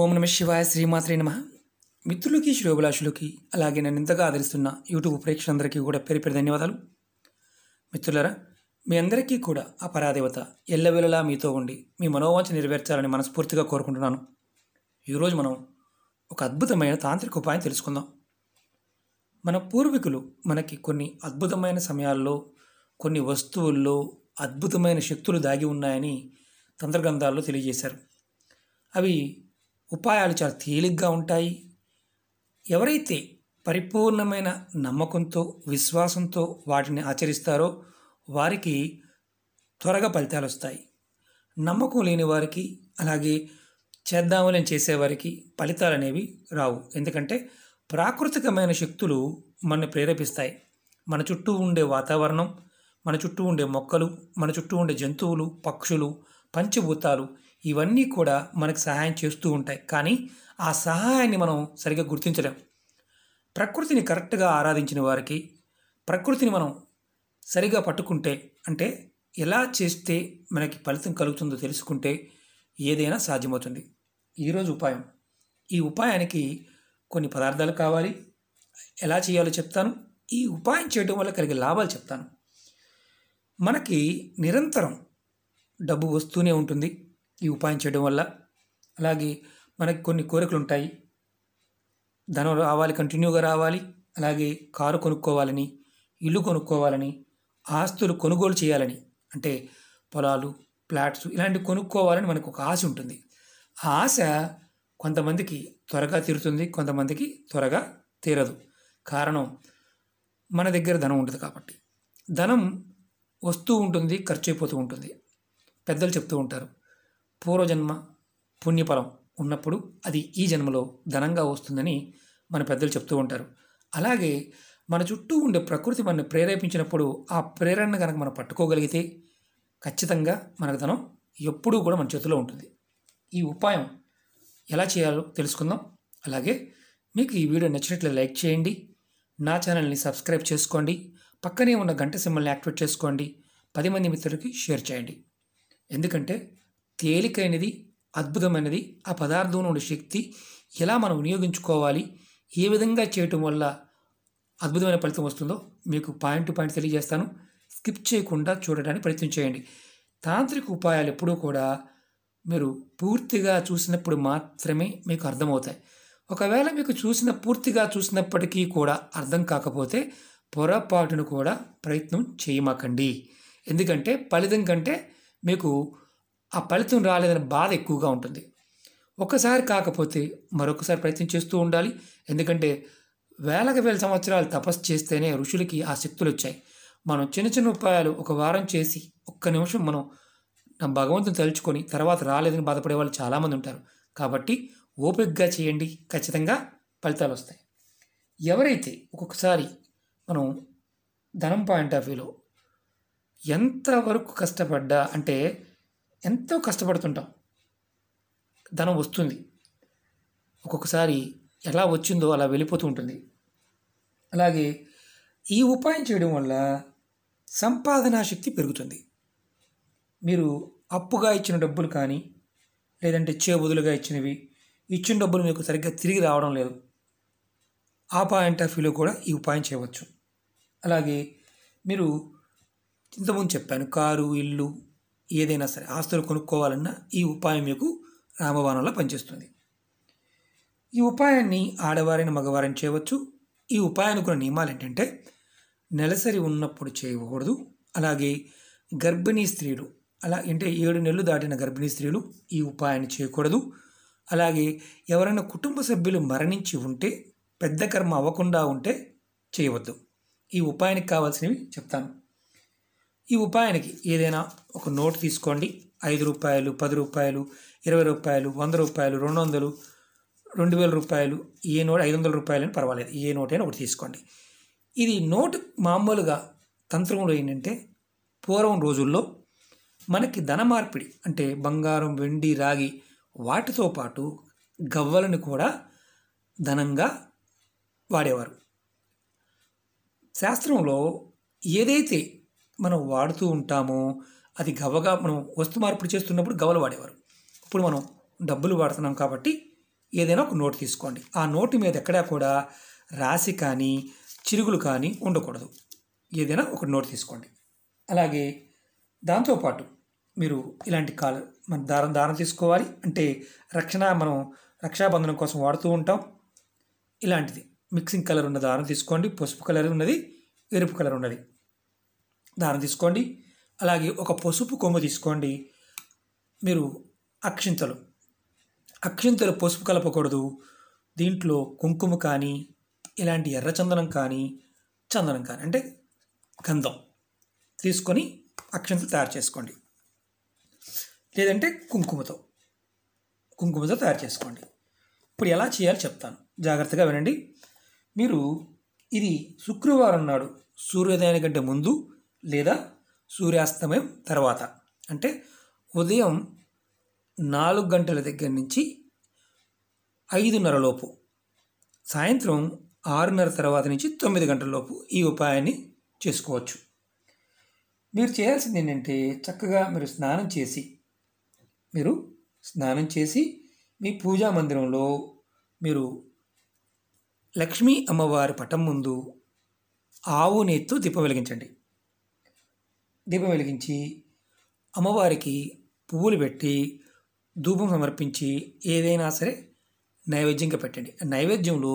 ఓం నమ శివాయ శ్రీమాత్రి నమ మిత్రులకి శ్రోభిలాషులకి అలాగే నన్ను ఇంతగా ఆదరిస్తున్న యూట్యూబ్ ప్రేక్షకులందరికీ కూడా పేరు పేరు ధన్యవాదాలు మిత్రులరా మీ అందరికీ కూడా ఆ పరాదేవత ఎల్లవేళలా మీతో ఉండి మీ మనోవాంఛ నెరవేర్చాలని మనస్ఫూర్తిగా కోరుకుంటున్నాను ఈరోజు మనం ఒక అద్భుతమైన తాంత్రిక ఉపాయం తెలుసుకుందాం మన పూర్వీకులు మనకి కొన్ని అద్భుతమైన సమయాల్లో కొన్ని వస్తువుల్లో అద్భుతమైన శక్తులు దాగి ఉన్నాయని తంత్రగ్రంథాల్లో తెలియజేశారు అవి ఉపాయాలు చాలా తేలిగ్గా ఉంటాయి ఎవరైతే పరిపూర్ణమైన నమ్మకంతో విశ్వాసంతో వాటిని ఆచరిస్తారో వారికి త్వరగా ఫలితాలు వస్తాయి నమ్మకం లేని వారికి అలాగే చేద్దామని చేసేవారికి ఫలితాలు అనేవి రావు ఎందుకంటే ప్రాకృతికమైన శక్తులు మనని ప్రేరేపిస్తాయి మన చుట్టూ ఉండే వాతావరణం మన చుట్టూ ఉండే మొక్కలు మన చుట్టూ ఉండే జంతువులు పక్షులు పంచభూతాలు ఇవన్నీ కూడా మనకు సహాయం చేస్తూ ఉంటాయి కానీ ఆ సహాయాన్ని మనం సరిగ్గా గుర్తించలేం ప్రకృతిని కరెక్ట్గా ఆరాధించిన వారికి ప్రకృతిని మనం సరిగా పట్టుకుంటే అంటే ఎలా చేస్తే మనకి ఫలితం కలుగుతుందో తెలుసుకుంటే ఏదైనా సాధ్యమవుతుంది ఈరోజు ఉపాయం ఈ ఉపాయానికి కొన్ని పదార్థాలు కావాలి ఎలా చేయాలో చెప్తాను ఈ ఉపాయం చేయడం వల్ల కలిగే లాభాలు చెప్తాను మనకి నిరంతరం డబ్బు వస్తూనే ఉంటుంది ఈ ఉపాయం చేయడం వల్ల అలాగే మనకి కొన్ని కోరికలు ఉంటాయి ధనం రావాలి కంటిన్యూగా రావాలి అలాగే కారు కొనుక్కోవాలని ఇల్లు కొనుక్కోవాలని ఆస్తులు కొనుగోలు చేయాలని అంటే పొలాలు ప్లాట్స్ ఇలాంటివి కొనుక్కోవాలని మనకు ఒక ఆశ ఉంటుంది ఆ ఆశ కొంతమందికి త్వరగా తీరుతుంది కొంతమందికి త్వరగా తీరదు కారణం మన దగ్గర ధనం ఉంటుంది కాబట్టి ధనం వస్తూ ఉంటుంది ఖర్చు అయిపోతూ ఉంటుంది పెద్దలు చెప్తూ ఉంటారు పూర్వజన్మ పుణ్యఫలం ఉన్నప్పుడు అది ఈ జన్మలో ధనంగా వస్తుందని మన పెద్దలు చెప్తూ ఉంటారు అలాగే మన చుట్టూ ఉండే ప్రకృతి మనని ప్రేరేపించినప్పుడు ఆ ప్రేరణను కనుక మనం పట్టుకోగలిగితే ఖచ్చితంగా మనకు ధనం ఎప్పుడూ కూడా మన చేతిలో ఉంటుంది ఈ ఉపాయం ఎలా చేయాలో తెలుసుకుందాం అలాగే మీకు ఈ వీడియో నచ్చినట్లు లైక్ చేయండి నా ఛానల్ని సబ్స్క్రైబ్ చేసుకోండి పక్కనే ఉన్న గంట సింబల్ని యాక్టివేట్ చేసుకోండి పది మంది మిత్రులకి షేర్ చేయండి ఎందుకంటే తేలికైనది అద్భుతమైనది ఆ పదార్థంలోని శక్తి ఎలా మనం వినియోగించుకోవాలి ఏ విధంగా చేయటం వల్ల అద్భుతమైన ఫలితం వస్తుందో మీకు పాయింట్ టు పాయింట్ తెలియజేస్తాను స్కిప్ చేయకుండా చూడడానికి ప్రయత్నం చేయండి తాంత్రిక ఉపాయాలు ఎప్పుడూ కూడా మీరు పూర్తిగా చూసినప్పుడు మాత్రమే మీకు అర్థమవుతాయి ఒకవేళ మీకు చూసిన పూర్తిగా చూసినప్పటికీ కూడా అర్థం కాకపోతే పొరపాటును కూడా ప్రయత్నం చేయమాకండి ఎందుకంటే ఫలితం కంటే మీకు ఆ ఫలితం రాలేదని బాధ ఎక్కువగా ఉంటుంది ఒకసారి కాకపోతే మరొకసారి ప్రయత్నం చేస్తూ ఉండాలి ఎందుకంటే వేలకు వేల సంవత్సరాలు తపస్సు చేస్తేనే ఋషులకి ఆ శక్తులు వచ్చాయి మనం చిన్న చిన్న ఉపాయాలు ఒక వారం చేసి ఒక్క నిమిషం మనం నా భగవంతుని తలుచుకొని తర్వాత రాలేదని బాధపడే వాళ్ళు చాలామంది ఉంటారు కాబట్టి ఓపికగా చేయండి ఖచ్చితంగా ఫలితాలు వస్తాయి ఎవరైతే ఒక్కొక్కసారి మనం ధనం పాయింట్ ఆఫ్ వ్యూలో ఎంతవరకు కష్టపడ్డా అంటే ఎంతో కష్టపడుతుంటాం ధనం వస్తుంది ఒక్కొక్కసారి ఎలా వచ్చిందో అలా వెళ్ళిపోతూ ఉంటుంది అలాగే ఈ ఉపాయం చేయడం వల్ల సంపాదనా శక్తి పెరుగుతుంది మీరు అప్పుగా ఇచ్చిన డబ్బులు కానీ లేదంటే వదులుగా ఇచ్చినవి ఇచ్చిన డబ్బులు మీకు సరిగ్గా తిరిగి రావడం లేదు ఆ పాయింట్ ఆఫ్ వ్యూలో కూడా ఈ ఉపాయం చేయవచ్చు అలాగే మీరు ఇంతకుముందు చెప్పాను కారు ఇల్లు ఏదైనా సరే ఆస్తులు కొనుక్కోవాలన్నా ఈ ఉపాయం మీకు రామబాణంలో పనిచేస్తుంది ఈ ఉపాయాన్ని ఆడవారిని మగవారిని చేయవచ్చు ఈ ఉపాయానికి ఉన్న నియమాలు ఏంటంటే నెలసరి ఉన్నప్పుడు చేయకూడదు అలాగే గర్భిణీ స్త్రీలు అలా అంటే ఏడు నెలలు దాటిన గర్భిణీ స్త్రీలు ఈ ఉపాయాన్ని చేయకూడదు అలాగే ఎవరైనా కుటుంబ సభ్యులు మరణించి ఉంటే పెద్ద కర్మ అవ్వకుండా ఉంటే చేయవద్దు ఈ ఉపాయానికి కావాల్సినవి చెప్తాను ఈ ఉపాయానికి ఏదైనా ఒక నోట్ తీసుకోండి ఐదు రూపాయలు పది రూపాయలు ఇరవై రూపాయలు వంద రూపాయలు రెండు వందలు రెండు వేల రూపాయలు ఏ నోట్ ఐదు వందల రూపాయలని పర్వాలేదు ఏ నోట్ అయినా ఒకటి తీసుకోండి ఇది నోట్ మామూలుగా తంత్రంలో ఏంటంటే పూర్వం రోజుల్లో మనకి ధన మార్పిడి అంటే బంగారం వెండి రాగి వాటితో పాటు గవ్వలను కూడా ధనంగా వాడేవారు శాస్త్రంలో ఏదైతే మనం వాడుతూ ఉంటామో అది గవగా మనం వస్తు మార్పిడి చేస్తున్నప్పుడు గవలు వాడేవారు ఇప్పుడు మనం డబ్బులు వాడుతున్నాం కాబట్టి ఏదైనా ఒక నోటు తీసుకోండి ఆ నోటు మీద ఎక్కడా కూడా రాసి కానీ చిరుగులు కానీ ఉండకూడదు ఏదైనా ఒక నోటు తీసుకోండి అలాగే దాంతోపాటు మీరు ఇలాంటి కాలు మన దారం దారం తీసుకోవాలి అంటే రక్షణ మనం రక్షాబంధనం కోసం వాడుతూ ఉంటాం ఇలాంటిది మిక్సింగ్ కలర్ ఉన్న దారం తీసుకోండి పసుపు కలర్ ఉన్నది ఎరుపు కలర్ ఉన్నది దారం తీసుకోండి అలాగే ఒక పసుపు కొమ్ము తీసుకోండి మీరు అక్షింతలు అక్షింతలు పసుపు కలపకూడదు దీంట్లో కుంకుమ కానీ ఇలాంటి ఎర్రచందనం కానీ చందనం కానీ అంటే గంధం తీసుకొని అక్షింతలు తయారు చేసుకోండి లేదంటే కుంకుమతో కుంకుమతో తయారు చేసుకోండి ఇప్పుడు ఎలా చేయాలో చెప్తాను జాగ్రత్తగా వినండి మీరు ఇది శుక్రవారం నాడు సూర్యోదయానికంటే ముందు లేదా సూర్యాస్తమయం తర్వాత అంటే ఉదయం నాలుగు గంటల దగ్గర నుంచి ఐదున్నర లోపు సాయంత్రం ఆరున్నర తర్వాత నుంచి తొమ్మిది గంటల లోపు ఈ ఉపాయాన్ని చేసుకోవచ్చు మీరు చేయాల్సింది ఏంటంటే చక్కగా మీరు స్నానం చేసి మీరు స్నానం చేసి మీ పూజా మందిరంలో మీరు లక్ష్మీ అమ్మవారి పటం ముందు ఆవు నేతితో దీపం వెలిగించండి దీపం వెలిగించి అమ్మవారికి పువ్వులు పెట్టి ధూపం సమర్పించి ఏదైనా సరే నైవేద్యంగా పెట్టండి నైవేద్యంలో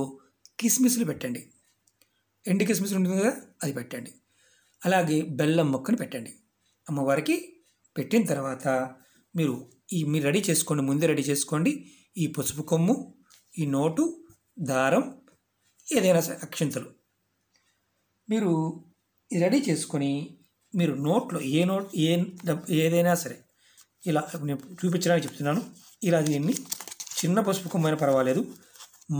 కిస్మిస్లు పెట్టండి ఎండు కిస్మిస్లు ఉంటుంది కదా అది పెట్టండి అలాగే బెల్లం మొక్కను పెట్టండి అమ్మవారికి పెట్టిన తర్వాత మీరు ఈ మీరు రెడీ చేసుకోండి ముందే రెడీ చేసుకోండి ఈ పసుపు కొమ్ము ఈ నోటు దారం ఏదైనా అక్షింతలు మీరు ఇది రెడీ చేసుకొని మీరు నోట్లో ఏ నోట్ ఏ ఏదైనా సరే ఇలా నేను చూపించడానికి చెప్తున్నాను ఇలా దీన్ని చిన్న పసుపు కొమ్మైన పర్వాలేదు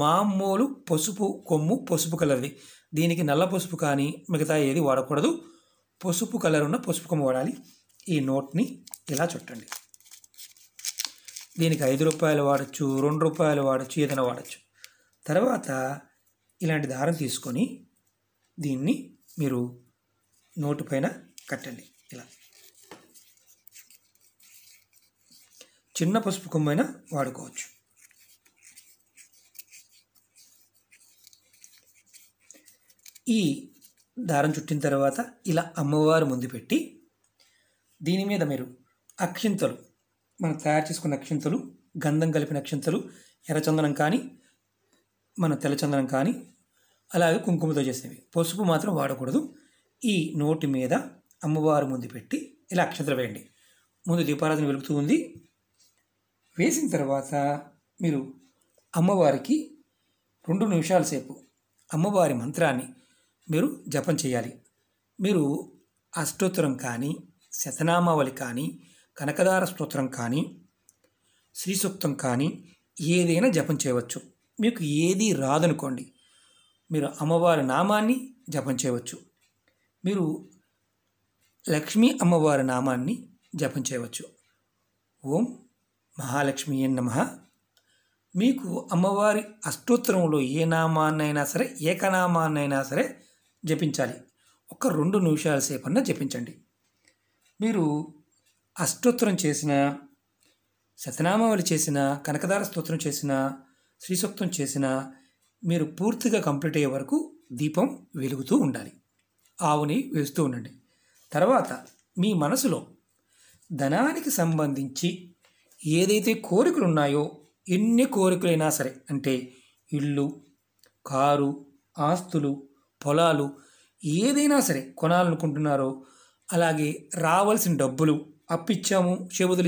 మామూలు పసుపు కొమ్ము పసుపు కలర్ది దీనికి నల్ల పసుపు కానీ మిగతా ఏది వాడకూడదు పసుపు కలర్ ఉన్న పసుపు కొమ్ము వాడాలి ఈ నోట్ని ఇలా చుట్టండి దీనికి ఐదు రూపాయలు వాడచ్చు రెండు రూపాయలు వాడచ్చు ఏదైనా వాడచ్చు తర్వాత ఇలాంటి దారం తీసుకొని దీన్ని మీరు నోటు పైన కట్టండి ఇలా చిన్న పసుపు కొమ్మైనా వాడుకోవచ్చు ఈ దారం చుట్టిన తర్వాత ఇలా అమ్మవారు ముందు పెట్టి దీని మీద మీరు అక్షింతలు మనం తయారు చేసుకున్న అక్షింతలు గంధం కలిపిన అక్షింతలు ఎర్రచందనం కానీ మన తెల్లచందనం కానీ అలాగే కుంకుమతో చేసేవి పసుపు మాత్రం వాడకూడదు ఈ నోటి మీద అమ్మవారి ముందు పెట్టి ఇలా అక్షంతర వేయండి ముందు దీపారాధన వెలుగుతూ ఉంది వేసిన తర్వాత మీరు అమ్మవారికి రెండు నిమిషాల సేపు అమ్మవారి మంత్రాన్ని మీరు జపం చేయాలి మీరు అష్టోత్తరం కానీ శతనామావళి కానీ కనకదార స్తోత్రం కానీ శ్రీ సూక్తం కానీ ఏదైనా జపం చేయవచ్చు మీకు ఏది రాదనుకోండి మీరు అమ్మవారి నామాన్ని జపం చేయవచ్చు మీరు లక్ష్మీ అమ్మవారి నామాన్ని జపం చేయవచ్చు ఓం మహాలక్ష్మి నమ మీకు అమ్మవారి అష్టోత్తరంలో ఏ నామాన్నైనా సరే ఏకనామాన్నైనా సరే జపించాలి ఒక రెండు నిమిషాల సేపన్నా జపించండి మీరు అష్టోత్తరం చేసిన శతనామావళి చేసిన కనకదార స్తోత్రం చేసిన శ్రీసూక్తం చేసిన మీరు పూర్తిగా కంప్లీట్ అయ్యే వరకు దీపం వెలుగుతూ ఉండాలి ఆవుని వేస్తూ ఉండండి తర్వాత మీ మనసులో ధనానికి సంబంధించి ఏదైతే కోరికలు ఉన్నాయో ఎన్ని కోరికలైనా సరే అంటే ఇల్లు కారు ఆస్తులు పొలాలు ఏదైనా సరే కొనాలనుకుంటున్నారో అలాగే రావాల్సిన డబ్బులు అప్పిచ్చాము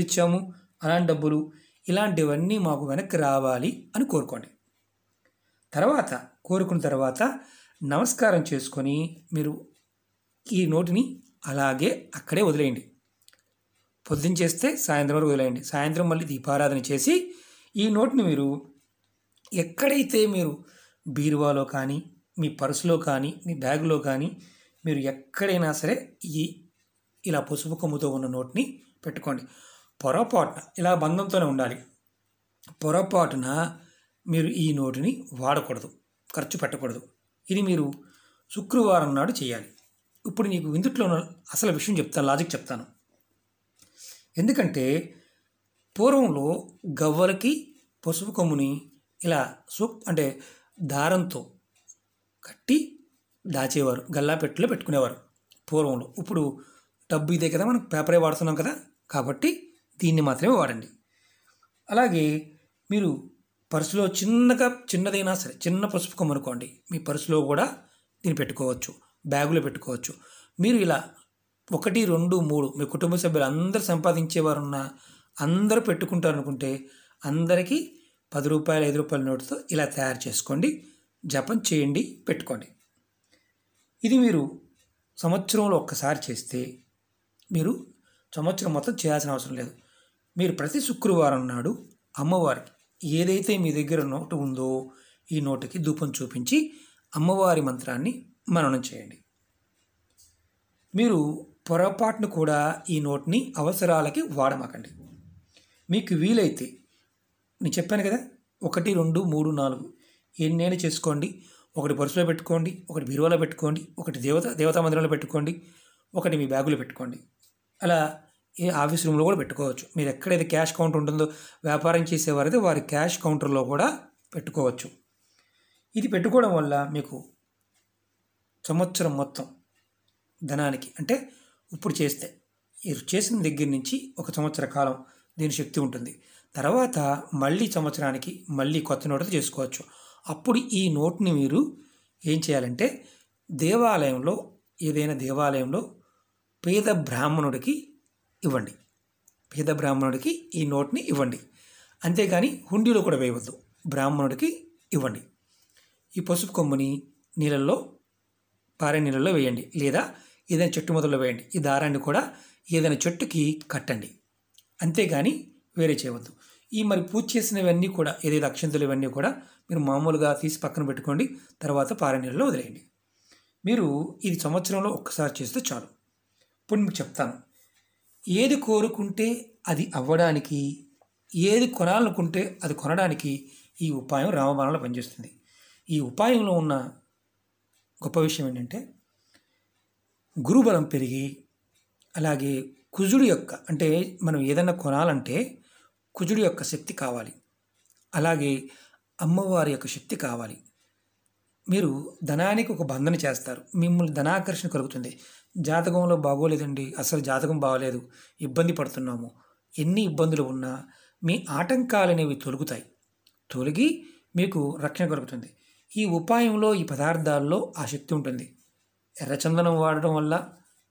ఇచ్చాము అలాంటి డబ్బులు ఇలాంటివన్నీ మాకు వెనక్కి రావాలి అని కోరుకోండి తర్వాత కోరుకున్న తర్వాత నమస్కారం చేసుకొని మీరు ఈ నోటిని అలాగే అక్కడే వదిలేయండి పొద్దున చేస్తే సాయంత్రం వరకు వదిలేయండి సాయంత్రం మళ్ళీ దీపారాధన చేసి ఈ నోట్ని మీరు ఎక్కడైతే మీరు బీరువాలో కానీ మీ పర్సులో కానీ మీ బ్యాగులో కానీ మీరు ఎక్కడైనా సరే ఈ ఇలా పసుపు కొమ్ముతో ఉన్న నోట్ని పెట్టుకోండి పొరపాటున ఇలా బంధంతోనే ఉండాలి పొరపాటున మీరు ఈ నోటుని వాడకూడదు ఖర్చు పెట్టకూడదు ఇది మీరు శుక్రవారం నాడు చేయాలి ఇప్పుడు నీకు ఇందుట్లో అసలు విషయం చెప్తాను లాజిక్ చెప్తాను ఎందుకంటే పూర్వంలో గవ్వలకి పసుపు కొమ్ముని ఇలా సూప్ అంటే దారంతో కట్టి దాచేవారు గల్లా పెట్టులో పెట్టుకునేవారు పూర్వంలో ఇప్పుడు డబ్బు ఇదే కదా మనం పేపరే వాడుతున్నాం కదా కాబట్టి దీన్ని మాత్రమే వాడండి అలాగే మీరు పర్సులో చిన్నగా చిన్నదైనా సరే చిన్న పసుపు కొమ్మనుకోండి మీ పర్సులో కూడా దీన్ని పెట్టుకోవచ్చు బ్యాగులో పెట్టుకోవచ్చు మీరు ఇలా ఒకటి రెండు మూడు మీ కుటుంబ సభ్యులు అందరు సంపాదించేవారున్నా అందరూ పెట్టుకుంటారు అనుకుంటే అందరికీ పది రూపాయలు ఐదు రూపాయల నోటుతో ఇలా తయారు చేసుకోండి జపం చేయండి పెట్టుకోండి ఇది మీరు సంవత్సరంలో ఒక్కసారి చేస్తే మీరు సంవత్సరం మొత్తం చేయాల్సిన అవసరం లేదు మీరు ప్రతి శుక్రవారం నాడు అమ్మవారికి ఏదైతే మీ దగ్గర నోటు ఉందో ఈ నోటుకి ధూపం చూపించి అమ్మవారి మంత్రాన్ని మననం చేయండి మీరు పొరపాటును కూడా ఈ నోట్ని అవసరాలకి వాడమాకండి మీకు వీలైతే నేను చెప్పాను కదా ఒకటి రెండు మూడు నాలుగు ఎన్నైనా చేసుకోండి ఒకటి పరుసులో పెట్టుకోండి ఒకటి బీరువాలో పెట్టుకోండి ఒకటి దేవత దేవతా మందిరంలో పెట్టుకోండి ఒకటి మీ బ్యాగులో పెట్టుకోండి అలా ఏ ఆఫీస్ రూమ్లో కూడా పెట్టుకోవచ్చు మీరు ఎక్కడైతే క్యాష్ కౌంటర్ ఉంటుందో వ్యాపారం చేసేవారైతే వారి క్యాష్ కౌంటర్లో కూడా పెట్టుకోవచ్చు ఇది పెట్టుకోవడం వల్ల మీకు సంవత్సరం మొత్తం ధనానికి అంటే ఇప్పుడు చేస్తే మీరు చేసిన దగ్గర నుంచి ఒక సంవత్సర కాలం దీని శక్తి ఉంటుంది తర్వాత మళ్ళీ సంవత్సరానికి మళ్ళీ కొత్త నోటుతో చేసుకోవచ్చు అప్పుడు ఈ నోట్ని మీరు ఏం చేయాలంటే దేవాలయంలో ఏదైనా దేవాలయంలో పేద బ్రాహ్మణుడికి ఇవ్వండి పేద బ్రాహ్మణుడికి ఈ నోట్ని ఇవ్వండి అంతేగాని హుండీలో కూడా వేయవద్దు బ్రాహ్మణుడికి ఇవ్వండి ఈ పసుపు కొమ్ముని నీళ్ళల్లో పారే నీళ్ళలో వేయండి లేదా ఏదైనా చెట్టు మొదల్లో వేయండి ఈ దారాన్ని కూడా ఏదైనా చెట్టుకి కట్టండి అంతేగాని వేరే చేయవద్దు ఈ మరి పూజ చేసినవన్నీ కూడా ఏదైతే అక్షంతులు ఇవన్నీ కూడా మీరు మామూలుగా తీసి పక్కన పెట్టుకోండి తర్వాత పారే నీళ్ళలో వదిలేయండి మీరు ఇది సంవత్సరంలో ఒక్కసారి చేస్తే చాలు ఇప్పుడు మీకు చెప్తాను ఏది కోరుకుంటే అది అవ్వడానికి ఏది కొనాలనుకుంటే అది కొనడానికి ఈ ఉపాయం రామబాణంలో పనిచేస్తుంది ఈ ఉపాయంలో ఉన్న గొప్ప విషయం ఏంటంటే గురుబలం పెరిగి అలాగే కుజుడు యొక్క అంటే మనం ఏదైనా కొనాలంటే కుజుడు యొక్క శక్తి కావాలి అలాగే అమ్మవారి యొక్క శక్తి కావాలి మీరు ధనానికి ఒక బంధన చేస్తారు మిమ్మల్ని ధనాకర్షణ కలుగుతుంది జాతకంలో బాగోలేదండి అసలు జాతకం బాగోలేదు ఇబ్బంది పడుతున్నాము ఎన్ని ఇబ్బందులు ఉన్నా మీ ఆటంకాలు అనేవి తొలుగుతాయి తొలగి మీకు రక్షణ కలుగుతుంది ఈ ఉపాయంలో ఈ పదార్థాల్లో ఆ శక్తి ఉంటుంది ఎర్రచందనం వాడటం వల్ల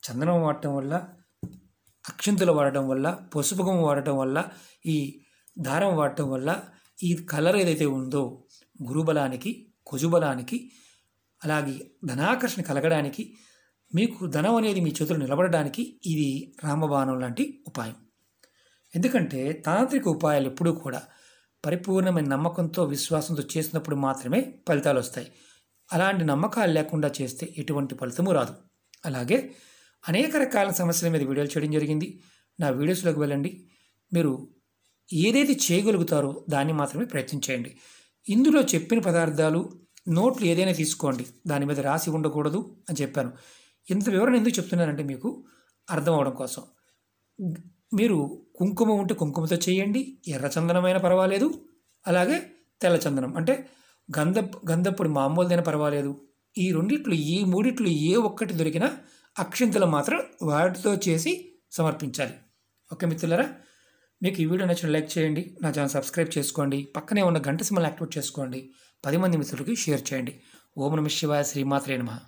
చందనం వాడటం వల్ల అక్షింతలు వాడటం వల్ల పసుపు వాడటం వల్ల ఈ దారం వాడటం వల్ల ఈ కలర్ ఏదైతే ఉందో గురుబలానికి కుజుబలానికి అలాగే ధనాకర్షణ కలగడానికి మీకు ధనం అనేది మీ చేతులు నిలబడడానికి ఇది రామబాణం లాంటి ఉపాయం ఎందుకంటే తాంత్రిక ఉపాయాలు ఎప్పుడూ కూడా పరిపూర్ణమైన నమ్మకంతో విశ్వాసంతో చేసినప్పుడు మాత్రమే ఫలితాలు వస్తాయి అలాంటి నమ్మకాలు లేకుండా చేస్తే ఎటువంటి ఫలితము రాదు అలాగే అనేక రకాల సమస్యల మీద వీడియోలు చేయడం జరిగింది నా వీడియోస్లోకి వెళ్ళండి మీరు ఏదైతే చేయగలుగుతారో దాన్ని మాత్రమే ప్రయత్నం చేయండి ఇందులో చెప్పిన పదార్థాలు నోట్లు ఏదైనా తీసుకోండి దాని మీద రాసి ఉండకూడదు అని చెప్పాను ఇంత వివరణ ఎందుకు చెప్తున్నానంటే మీకు అర్థం అవడం కోసం మీరు కుంకుమ ఉంటే కుంకుమతో చేయండి ఎర్ర చందనమైనా పర్వాలేదు అలాగే తెల్ల చందనం అంటే గంధ గంధప్పుడు మామూలుదైనా పర్వాలేదు ఈ రెండిట్లు ఈ మూడిట్లు ఏ ఒక్కటి దొరికినా అక్షింతలు మాత్రం వాటితో చేసి సమర్పించాలి ఓకే మిత్రులరా మీకు ఈ వీడియో నచ్చిన లైక్ చేయండి నా ఛానల్ సబ్స్క్రైబ్ చేసుకోండి పక్కనే ఉన్న గంట సిమ్మల్ని యాక్టివేట్ చేసుకోండి పది మంది మిత్రులకి షేర్ చేయండి ఓం నమ శివాయ శ్రీమాత్రే నమ